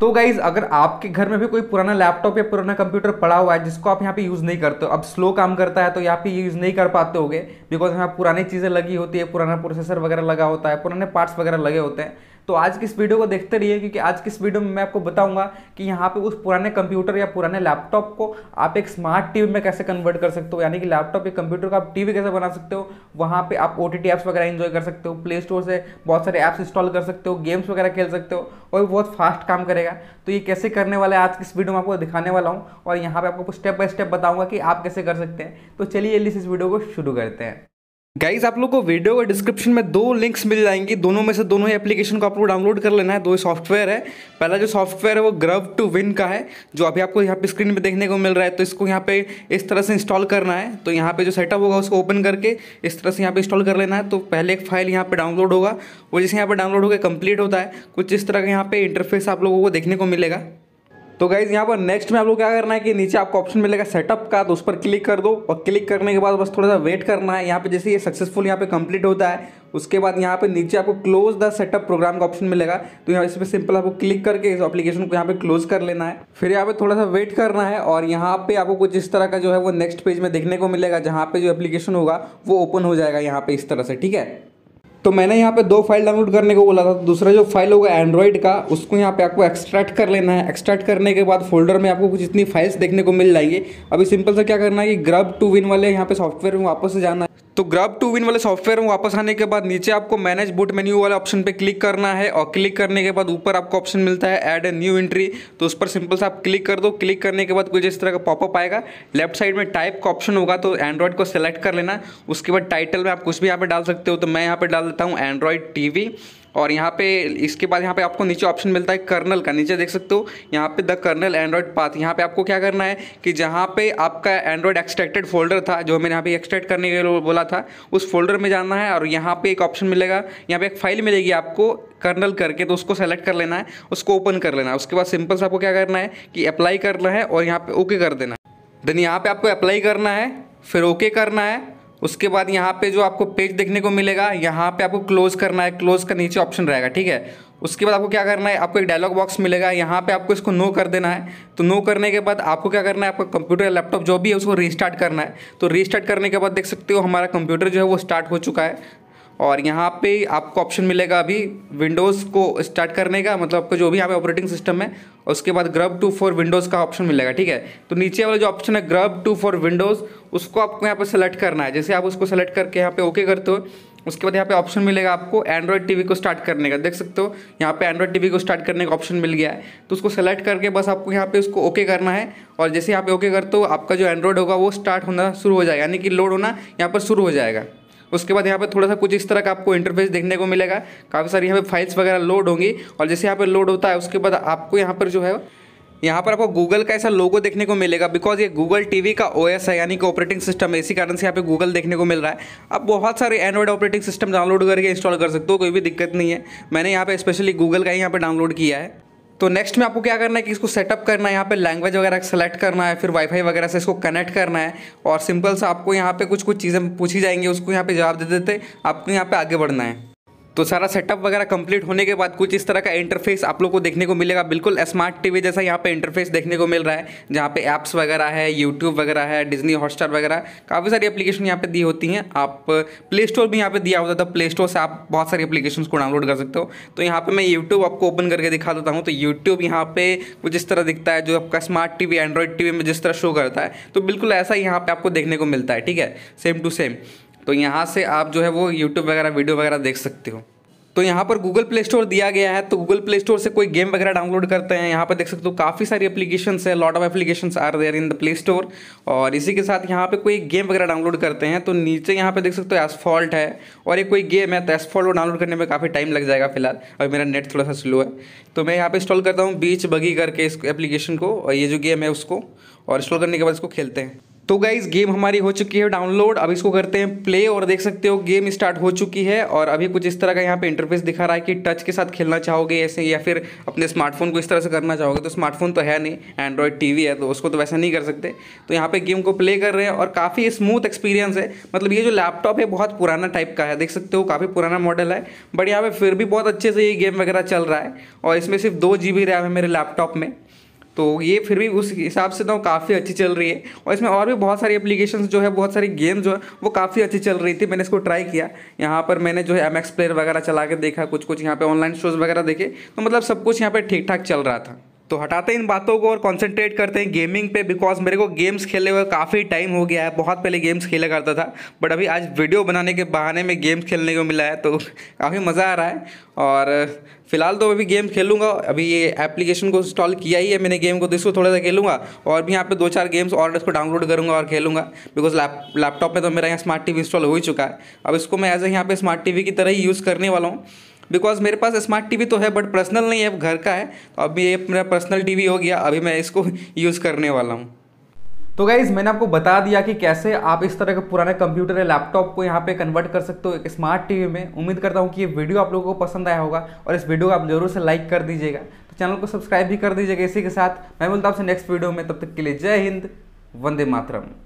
तो गाइज अगर आपके घर में भी कोई पुराना लैपटॉप या पुराना कंप्यूटर पड़ा हुआ है जिसको आप यहाँ पे यूज़ नहीं करते हो अब स्लो काम करता है तो यहाँ पे यूज़ नहीं कर पाते होगे बिकॉज यहाँ पुरानी चीज़ें लगी होती है पुराना प्रोसेसर वगैरह लगा होता है पुराने पार्ट्स वगैरह लगे होते हैं तो आज की इस वीडियो को देखते रहिए क्योंकि आज की इस वीडियो में मैं आपको बताऊंगा कि यहाँ पे उस पुराने कंप्यूटर या पुराने लैपटॉप को आप एक स्मार्ट टीवी में कैसे कन्वर्ट कर सकते हो यानी कि लैपटॉप या कंप्यूटर को आप टीवी कैसे बना सकते हो वहाँ पे आप ओ टी एप्स वगैरह इन्जॉय कर सकते हो प्ले स्टोर से बहुत सारे ऐप्स इंस्टॉल कर सकते हो गेम्स वगैरह खेल सकते हो और बहुत फास्ट काम करेगा तो ये कैसे करने वाला है आज की इस वीडियो में आपको दिखाने वाला हूँ और यहाँ पर आपको स्टेप बाय स्टेप बताऊँगा कि आप कैसे कर सकते हैं तो चलिए इस वीडियो को शुरू करते हैं गाइज आप लोग को वीडियो के डिस्क्रिप्शन में दो लिंक्स मिल जाएंगी दोनों में से दोनों ही एप्लीकेशन को आप लोग डाउनलोड कर लेना है दो सॉफ्टवेयर है पहला जो सॉफ्टवेयर है वो ग्रव टू विन का है जो अभी आपको यहाँ पे स्क्रीन पे देखने को मिल रहा है तो इसको यहाँ पे इस तरह से इंस्टॉल करना है तो यहाँ पे जो सेटअप होगा उसको ओपन करके इस तरह से यहाँ पे इंस्टॉल कर लेना है तो पहले एक फाइल यहाँ पे डाउनलोड होगा वो जैसे यहाँ पे डाउनलोड होकर कंप्लीट होता है कुछ इस तरह का यहाँ पे इंटरफेस आप लोगों को देखने को मिलेगा तो गाइज यहाँ पर नेक्स्ट में आप लोग क्या करना है कि नीचे आपको ऑप्शन मिलेगा सेटअप का तो उस पर क्लिक कर दो और क्लिक करने के बाद बस थोड़ा सा वेट करना है यहाँ पे जैसे ये सक्सेसफुल यहाँ पे कंप्लीट होता है उसके बाद यहाँ पे नीचे आपको क्लोज द सेटअप प्रोग्राम का ऑप्शन मिलेगा तो यहाँ इसमें सिंपल आपको क्लिक करके इस एप्लीकेशन को यहाँ पे क्लोज कर लेना है फिर यहाँ पे थोड़ा सा वेट करना है और यहाँ पे आपको कुछ इस तरह का जो है वो नेक्स्ट पेज में देखने को मिलेगा जहाँ पे जो एप्लीकेशन होगा वो ओपन हो जाएगा यहाँ पे इस तरह से ठीक है तो मैंने यहाँ पे दो फाइल डाउनलोड करने को बोला था दूसरा जो फाइल होगा एंड्रॉइड का उसको यहाँ पे आपको एक्सट्रैक्ट कर लेना है एक्सट्रैक्ट करने के बाद फोल्डर में आपको कुछ इतनी फाइल्स देखने को मिल जाएंगे अभी सिंपल से क्या करना है कि ग्रब टू विन वाले यहाँ पे सॉफ्टवेयर में वापस से जाना है तो ग्रब टू विन वाले सॉफ्टवेयर में वापस आने के बाद नीचे आपको मैनेज बूट मेन्यू वाले ऑप्शन पे क्लिक करना है और क्लिक करने के बाद ऊपर आपको ऑप्शन मिलता है ऐड ए न्यू एंट्री तो उस पर सिंपल से आप क्लिक कर दो क्लिक करने के बाद कुछ इस तरह का पॉपअप आएगा लेफ्ट साइड में टाइप का ऑप्शन होगा तो एंड्रॉइड को सेलेक्ट कर लेना उसके बाद टाइटल में आप कुछ भी यहाँ पर डाल सकते हो तो मैं यहाँ पर डाल देता हूँ एंड्रॉयड टी और यहाँ पे इसके बाद यहाँ पे आपको नीचे ऑप्शन मिलता है कर्नल का नीचे देख सकते हो यहाँ पे द कर्नल एंड्रॉयड पाथ यहाँ पे आपको क्या करना है कि जहाँ पे आपका एंड्रॉयड एक्सट्रैक्टेड फोल्डर था जो मैंने यहाँ पे एक्सट्रैक्ट करने के लिए बोला था उस फोल्डर में जाना है और यहाँ पे एक ऑप्शन मिलेगा यहाँ पे एक फाइल मिलेगी आपको कर्नल करके तो उसको सेलेक्ट कर लेना है उसको ओपन कर लेना है उसके बाद सिंपल से आपको क्या करना है कि अप्लाई करना है और यहाँ पर ओके कर देना देन यहाँ पर आपको अप्लाई करना है फिर ओके करना है उसके बाद यहाँ पे जो आपको पेज देखने को मिलेगा यहाँ पे आपको क्लोज करना है क्लोज का नीचे ऑप्शन रहेगा ठीक है उसके बाद आपको क्या करना है आपको एक डायलॉग बॉक्स मिलेगा यहाँ पे आपको इसको नो कर देना है तो नो करने के बाद आपको क्या करना है आपका कंप्यूटर या लैपटॉप जो भी है उसको रीस्टार्ट करना है तो रीस्टार्ट करने के बाद देख सकते हो हमारा कंप्यूटर जो है वो स्टार्ट हो चुका है और यहाँ पे आपको ऑप्शन मिलेगा अभी विंडोज़ को स्टार्ट करने का मतलब आपका जो भी यहाँ पे ऑपरेटिंग सिस्टम है उसके बाद ग्रब टू फॉर विंडोज़ का ऑप्शन मिलेगा ठीक है तो नीचे वाला जो ऑप्शन है ग्रब टू फॉर विंडोज़ उसको आपको यहाँ पे सेलेक्ट करना है जैसे आप उसको सेलेक्ट करके यहाँ पे ओके करते हो उसके बाद यहाँ पे ऑप्शन मिलेगा आपको एंड्रॉयड टीवी को स्टार्ट करने का देख सकते हो यहाँ पे एंड्रॉयड टीवी को स्टार्ट करने का ऑप्शन मिल गया है तो उसको सेलेक्ट करके बस आपको यहाँ पे उसको ओके करना है और जैसे यहाँ पे ओके करते हो आपका जो एंड्रॉयड होगा वो स्टार्ट होना शुरू हो जाएगा यानी कि लोड होना यहाँ पर शुरू हो जाएगा उसके बाद यहाँ पर थोड़ा सा कुछ इस तरह का आपको इंटरफेस देखने को मिलेगा काफ़ी सारी यहाँ पर फाइल्स वगैरह लोड होंगी और जैसे यहाँ पर लोड होता है उसके बाद आपको यहाँ पर जो है यहाँ पर आपको गूगल का ऐसा लोगो देखने को मिलेगा बिकॉज ये गूगल टीवी का ओएस है यानी कि ऑपरेटिंग सिस्टम है इसी कारण से यहाँ पे गूगल देखने को मिल रहा है अब बहुत सारे एंड्रॉइड ऑपरेटिंग सिस्टम डाउनलोड करके इंस्टॉल कर सकते हो कोई भी दिक्कत नहीं है मैंने यहाँ पे स्पेशली गूगल का ही यहाँ पे डाउनलोड किया है तो नेक्स्ट में आपको क्या करना है कि इसको सेटअप करना है यहाँ पे लैंग्वेज वगैरह सेलेक्ट करना है फिर वाईफाई वगैरह से इसको कनेक्ट करना है और सिंपल सा आपको यहाँ पे कुछ कुछ चीज़ें पूछी जाएंगी उसको यहाँ पे जवाब दे देते आपको यहाँ पे आगे बढ़ना है तो सारा सेटअप वगैरह कंप्लीट होने के बाद कुछ इस तरह का इंटरफेस आप लोग को देखने को मिलेगा बिल्कुल स्मार्ट टीवी जैसा यहाँ पे इंटरफेस देखने को मिल रहा है जहाँ पे ऐप्स वगैरह है यूट्यूब वगैरह है डिजनी हॉटस्टार वगैरह काफ़ी सारी एप्लीकेशन यहाँ पे दी होती हैं आप प्ले स्टोर भी यहाँ पे दिया होता था प्ले स्टोर से आप बहुत सारी एप्लीकेशन को डाउनलोड कर सकते हो तो यहाँ पर मैं यूट्यूब आपको ओपन करके दिखा देता हूँ तो यूट्यूब यहाँ पे कुछ इस तरह दिखता है जो आपका smart T V Android T में जिस तरह शो करता है तो बिल्कुल ऐसा यहाँ पर आपको देखने को मिलता है ठीक है सेम टू सेम तो यहाँ से आप जो है वो यूट्यूब वगैरह वीडियो वगैरह देख सकते हो तो यहाँ पर गूगल प्ले स्टोर दिया गया है तो गूगल प्ले स्टोर से कोई गेम वगैरह डाउनलोड करते हैं यहाँ पर देख सकते हो काफ़ी सारी एप्लीकेशन है lot of application are there in the play store और इसी के साथ यहाँ पे कोई गेम वगैरह डाउनलोड करते हैं तो नीचे यहाँ पे देख सकते हो एसफॉल्ट है और ये कोई गेम है तो एसफॉल्ट को डाउनलोड करने में काफ़ी टाइम लग जाएगा फिलहाल और मेरा नेट थोड़ा सा स्लो है तो मैं यहाँ पर इंस्टॉल करता हूँ बीच बगी करके इस एप्लीकेशन को और ये जो गेम है उसको और इंस्टॉल करने के बाद इसको खेलते हैं तो गाइज गेम हमारी हो चुकी है डाउनलोड अब इसको करते हैं प्ले और देख सकते हो गेम स्टार्ट हो चुकी है और अभी कुछ इस तरह का यहाँ पे इंटरफेस दिखा रहा है कि टच के साथ खेलना चाहोगे ऐसे या फिर अपने स्मार्टफोन को इस तरह से करना चाहोगे तो स्मार्टफोन तो है नहीं एंड्रॉयड टीवी है तो उसको तो वैसा नहीं कर सकते तो यहाँ पर गेम को प्ले कर रहे हैं और काफ़ी स्मूथ एक्सपीरियंस है मतलब ये जो लैपटॉप है बहुत पुराना टाइप का है देख सकते हो काफ़ी पुराना मॉडल है बट यहाँ पर फिर भी बहुत अच्छे से ये गेम वगैरह चल रहा है और इसमें सिर्फ दो जी रैम है मेरे लैपटॉप में तो ये फिर भी उस हिसाब से तो काफ़ी अच्छी चल रही है और इसमें और भी बहुत सारी एप्लीकेशन जो है बहुत सारी गेम जो है वो काफ़ी अच्छी चल रही थी मैंने इसको ट्राई किया यहाँ पर मैंने जो है एम प्लेयर वगैरह चला के देखा कुछ कुछ यहाँ पर ऑनलाइन शोज़ वगैरह देखे तो मतलब सब कुछ यहाँ पर ठीक ठाक चल रहा था तो हटाते हैं इन बातों को और कॉन्सेंट्रेट करते हैं गेमिंग पे बिकॉज मेरे को गेम्स खेले हुए काफ़ी टाइम हो गया है बहुत पहले गेम्स खेला करता था बट अभी आज वीडियो बनाने के बहाने में गेम्स खेलने को मिला है तो काफ़ी मज़ा आ रहा है और फिलहाल तो अभी गेम खेलूँगा अभी ये एप्लीकेशन को इंस्टॉल किया ही है मैंने गेम को तो इसको थोड़ा सा खेलूँगा और भी यहाँ पे दो चार गेम्स और इसको डाउनलोड करूँगा और खेलूँगा बिकॉज लैप लैपटॉप में तो मेरा यहाँ स्मार्ट टीवी इंस्टॉल हो ही चुका है अब इसको मैं एज ए यहाँ पे स्मार्ट टीवी की तरह ही यूज़ करने वाला हूँ बिकॉज मेरे पास स्मार्ट टीवी तो है बट पर्सनल नहीं है घर का है तो अभी ये मेरा पर्सनल टीवी हो गया अभी मैं इसको यूज़ करने वाला हूँ तो गाइज़ मैंने आपको बता दिया कि कैसे आप इस तरह के पुराने कंप्यूटर या लैपटॉप को यहाँ पे कन्वर्ट कर सकते हो एक स्मार्ट टीवी में उम्मीद करता हूँ कि ये वीडियो आप लोगों को पसंद आया होगा और इस वीडियो को आप जरूर से लाइक कर दीजिएगा तो चैनल को सब्सक्राइब भी कर दीजिएगा इसी के साथ मैं बोलता हूँ आपसे नेक्स्ट वीडियो में तब तक के लिए जय हिंद वंदे मातरम